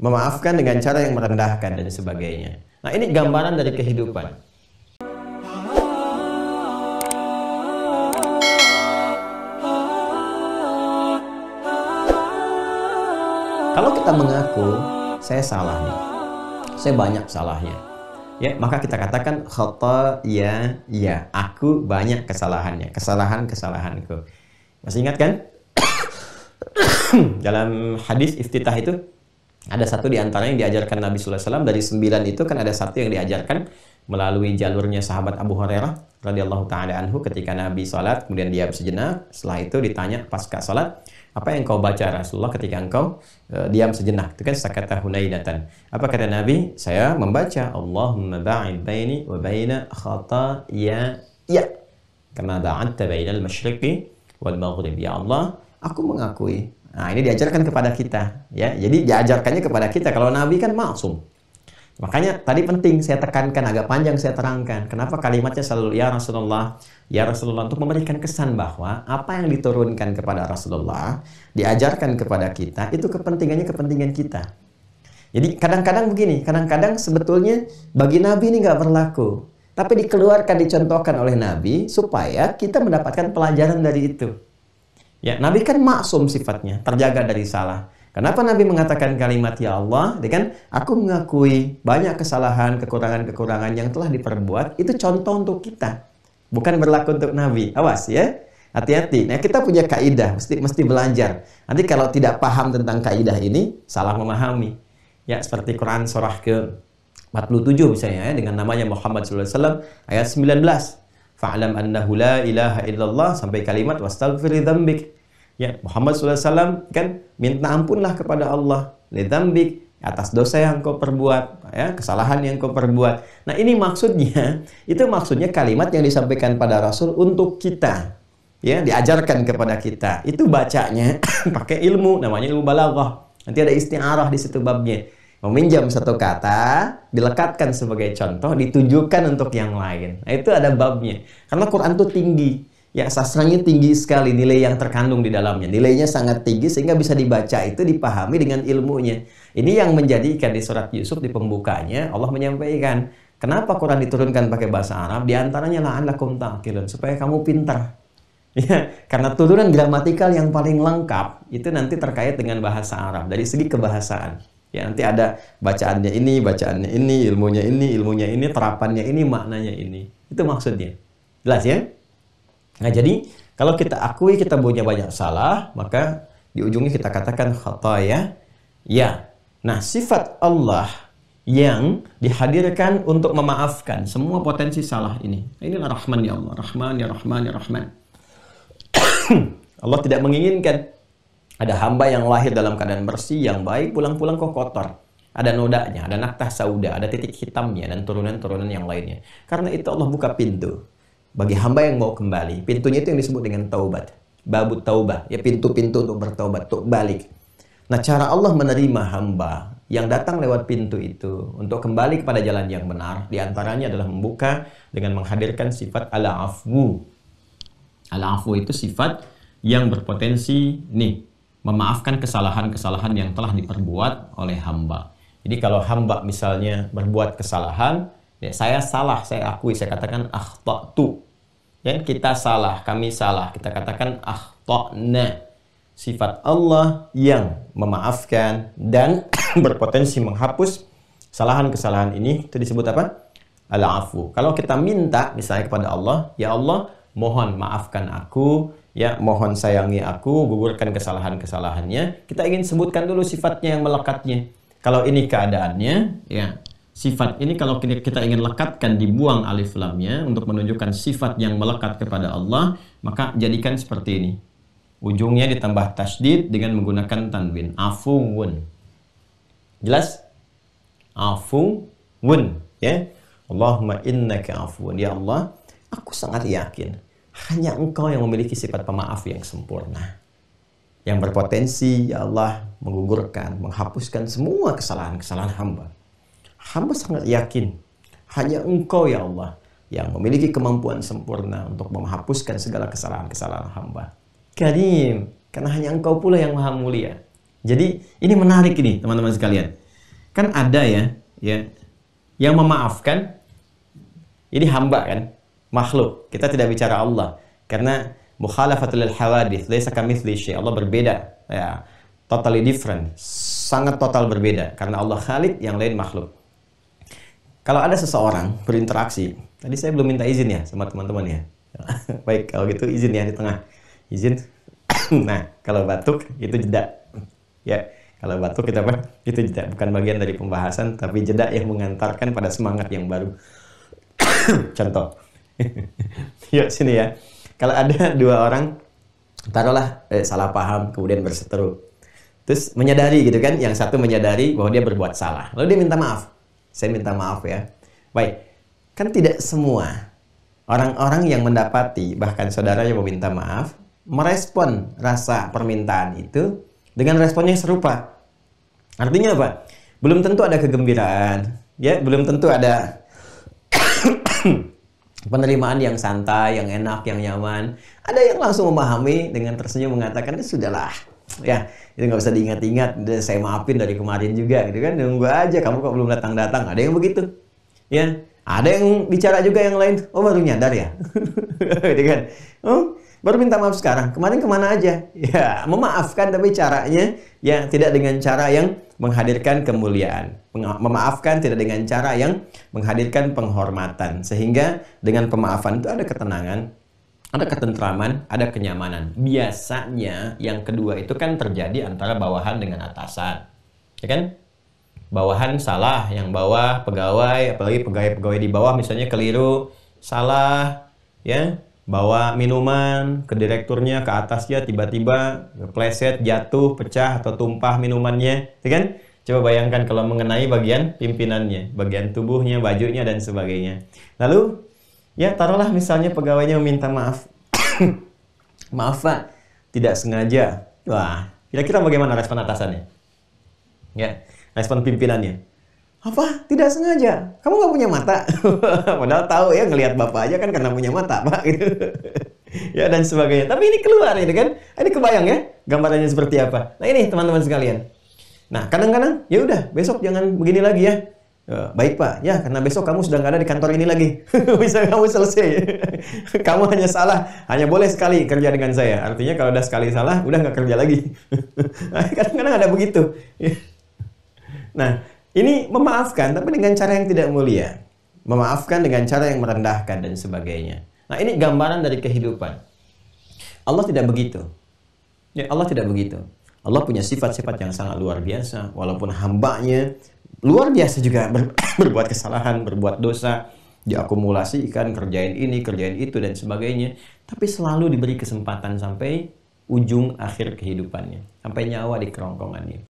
memaafkan dengan cara yang merendahkan dan sebagainya. Nah, ini gambaran dari kehidupan. Kalau kita mengaku saya salah nih, saya banyak salahnya. Ya, maka kita katakan hoto ya ya, aku banyak kesalahannya, kesalahan kesalahanku. Masih ingat kan? Dalam hadis iftitah itu ada satu di antara yang diajarkan Nabi Sallallahu Alaihi Wasallam dari sembilan itu kan ada satu yang diajarkan melalui jalurnya sahabat Abu Hurairah radhiyallahu taala anhu ketika Nabi salat kemudian diam sejenak setelah itu ditanya pasca salat apa yang kau baca Rasulullah ketika engkau e, diam sejenak itu kan sakata hunainatan apa kata Nabi saya membaca Allahumma ba'id baini wa baina khataya ya kama ba'adta bainal masyriqi wal maghrib ya Allah aku mengakui Nah, ini diajarkan kepada kita, ya. Jadi diajarkannya kepada kita. Kalau Nabi kan maksum. Makanya tadi penting saya tekankan agak panjang saya terangkan. Kenapa kalimatnya selalu ya Rasulullah, ya Rasulullah untuk memberikan kesan bahwa apa yang diturunkan kepada Rasulullah, diajarkan kepada kita itu kepentingannya kepentingan kita. Jadi kadang-kadang begini, kadang-kadang sebetulnya bagi Nabi ini nggak berlaku. Tapi dikeluarkan, dicontohkan oleh Nabi supaya kita mendapatkan pelajaran dari itu. Ya, Nabi kan maksum sifatnya, terjaga dari salah. Kenapa Nabi mengatakan kalimat ya Allah? Dia kan aku mengakui banyak kesalahan, kekurangan-kekurangan yang telah diperbuat. Itu contoh untuk kita. Bukan berlaku untuk Nabi. Awas ya. Hati-hati. Nah, kita punya kaidah, mesti mesti belajar. Nanti kalau tidak paham tentang kaidah ini, salah memahami. Ya, seperti Quran surah ke 47 misalnya ya, dengan namanya Muhammad Sallallahu Alaihi Wasallam ayat 19 fa'lam annahu la ilaha illallah sampai kalimat wastaghfir dzambik. Ya, Muhammad Sallallahu Alaihi Wasallam kan minta ampunlah kepada Allah dzambik atas dosa yang kau perbuat, ya, kesalahan yang kau perbuat. Nah, ini maksudnya, itu maksudnya kalimat yang disampaikan pada Rasul untuk kita. Ya, diajarkan kepada kita. Itu bacanya pakai ilmu namanya ilmu balaghah. Nanti ada isti'arah di situ babnya meminjam satu kata dilekatkan sebagai contoh ditujukan untuk yang lain. Nah, itu ada babnya. Karena Quran itu tinggi. Ya, sastranya tinggi sekali nilai yang terkandung di dalamnya. Nilainya sangat tinggi sehingga bisa dibaca itu dipahami dengan ilmunya. Ini yang menjadikan di surat Yusuf di pembukanya Allah menyampaikan, kenapa Quran diturunkan pakai bahasa Arab? Di antaranya la'allakum ta'qilun, supaya kamu pintar. Ya, karena turunan gramatikal yang paling lengkap itu nanti terkait dengan bahasa Arab dari segi kebahasaan. Ya nanti ada bacaannya ini, bacaannya ini, ilmunya ini, ilmunya ini, terapannya ini, maknanya ini. Itu maksudnya. Jelas ya? Nah jadi kalau kita akui kita punya banyak salah, maka di ujungnya kita katakan khataya. Ya. Nah sifat Allah yang dihadirkan untuk memaafkan semua potensi salah ini. Inilah Rahman ya Allah. Rahman ya Rahman ya Rahman. Allah tidak menginginkan ada hamba yang lahir dalam keadaan bersih, yang baik, pulang-pulang kok kotor. Ada nodanya, ada naktah sauda, ada titik hitamnya, dan turunan-turunan yang lainnya. Karena itu Allah buka pintu bagi hamba yang mau kembali. Pintunya itu yang disebut dengan taubat. Babu taubat. ya pintu-pintu untuk bertaubat, untuk balik. Nah, cara Allah menerima hamba yang datang lewat pintu itu untuk kembali kepada jalan yang benar diantaranya adalah membuka dengan menghadirkan sifat ala afwu itu sifat yang berpotensi nih memaafkan kesalahan-kesalahan yang telah diperbuat oleh hamba. Jadi kalau hamba misalnya berbuat kesalahan, ya saya salah, saya akui, saya katakan akhtatu. Ya, kita salah, kami salah, kita katakan akhtana. Sifat Allah yang memaafkan dan berpotensi menghapus kesalahan-kesalahan ini itu disebut apa? Al-afu. Kalau kita minta misalnya kepada Allah, ya Allah, mohon maafkan aku, ya mohon sayangi aku, gugurkan kesalahan-kesalahannya. Kita ingin sebutkan dulu sifatnya yang melekatnya. Kalau ini keadaannya, ya sifat ini kalau kita ingin lekatkan dibuang alif lamnya untuk menunjukkan sifat yang melekat kepada Allah, maka jadikan seperti ini. Ujungnya ditambah tasdid dengan menggunakan tanwin. afuun Jelas? afuun ya. Allahumma innaka afuun Ya Allah, Aku sangat yakin hanya Engkau yang memiliki sifat pemaaf yang sempurna. Yang berpotensi, ya Allah, menggugurkan, menghapuskan semua kesalahan-kesalahan hamba. Hamba sangat yakin, hanya Engkau ya Allah, yang memiliki kemampuan sempurna untuk menghapuskan segala kesalahan-kesalahan hamba. Karim, karena hanya Engkau pula yang maha mulia. Jadi ini menarik ini teman-teman sekalian. Kan ada ya, ya yang memaafkan, ini hamba kan, makhluk. Kita tidak bicara Allah karena mukhalafatul hawadith laisa kamitsli syai. Allah berbeda ya. Totally different. Sangat total berbeda karena Allah Khalid yang lain makhluk. Kalau ada seseorang berinteraksi, tadi saya belum minta izin ya sama teman-teman ya. Baik, kalau gitu izin ya di tengah. Izin. nah, kalau batuk itu jeda. Ya, kalau batuk kita apa? Itu jeda, bukan bagian dari pembahasan tapi jeda yang mengantarkan pada semangat yang baru. Contoh, Yuk sini ya. Kalau ada dua orang, taruhlah eh, salah paham kemudian berseteru. Terus menyadari gitu kan, yang satu menyadari bahwa dia berbuat salah. Lalu dia minta maaf. Saya minta maaf ya. Baik, kan tidak semua orang-orang yang mendapati, bahkan saudara yang meminta maaf, merespon rasa permintaan itu dengan responnya serupa. Artinya apa? Belum tentu ada kegembiraan, ya belum tentu ada penerimaan yang santai, yang enak, yang nyaman. Ada yang langsung memahami dengan tersenyum mengatakan, ya sudahlah, ya itu nggak usah diingat-ingat, saya maafin dari kemarin juga, gitu kan? Nunggu aja, kamu kok belum datang-datang? Ada yang begitu, ya? Ada yang bicara juga yang lain, oh baru nyadar ya, gitu kan? Oh, Baru minta maaf sekarang. Kemarin kemana aja? Iya. Ya, memaafkan tapi caranya ya tidak dengan cara yang menghadirkan kemuliaan. Memaafkan tidak dengan cara yang menghadirkan penghormatan. Sehingga dengan pemaafan itu ada ketenangan, ada ketentraman, ada kenyamanan. Biasanya yang kedua itu kan terjadi antara bawahan dengan atasan. Ya kan? Bawahan salah, yang bawah pegawai, apalagi pegawai-pegawai di bawah misalnya keliru, salah, ya bawa minuman ke direkturnya ke atasnya tiba-tiba pleset jatuh pecah atau tumpah minumannya ya kan coba bayangkan kalau mengenai bagian pimpinannya bagian tubuhnya bajunya dan sebagainya lalu ya taruhlah misalnya pegawainya meminta maaf maaf pak tidak sengaja wah kira-kira bagaimana respon atasannya ya respon pimpinannya apa tidak sengaja kamu nggak punya mata padahal tahu ya ngelihat bapak aja kan karena punya mata pak gitu ya dan sebagainya tapi ini keluar ini kan ini kebayang ya gambarannya seperti apa nah ini teman-teman sekalian nah kadang-kadang ya udah besok jangan begini lagi ya, ya baik pak ya karena besok kamu sudah nggak ada di kantor ini lagi bisa kamu selesai kamu hanya salah hanya boleh sekali kerja dengan saya artinya kalau udah sekali salah udah nggak kerja lagi nah, kadang-kadang ada begitu nah ini memaafkan tapi dengan cara yang tidak mulia. Memaafkan dengan cara yang merendahkan dan sebagainya. Nah, ini gambaran dari kehidupan. Allah tidak begitu. Ya, Allah tidak begitu. Allah punya sifat-sifat yang sangat luar biasa walaupun hambanya luar biasa juga ber berbuat kesalahan, berbuat dosa, diakumulasikan, kerjain ini, kerjain itu dan sebagainya, tapi selalu diberi kesempatan sampai ujung akhir kehidupannya, sampai nyawa di kerongkongannya.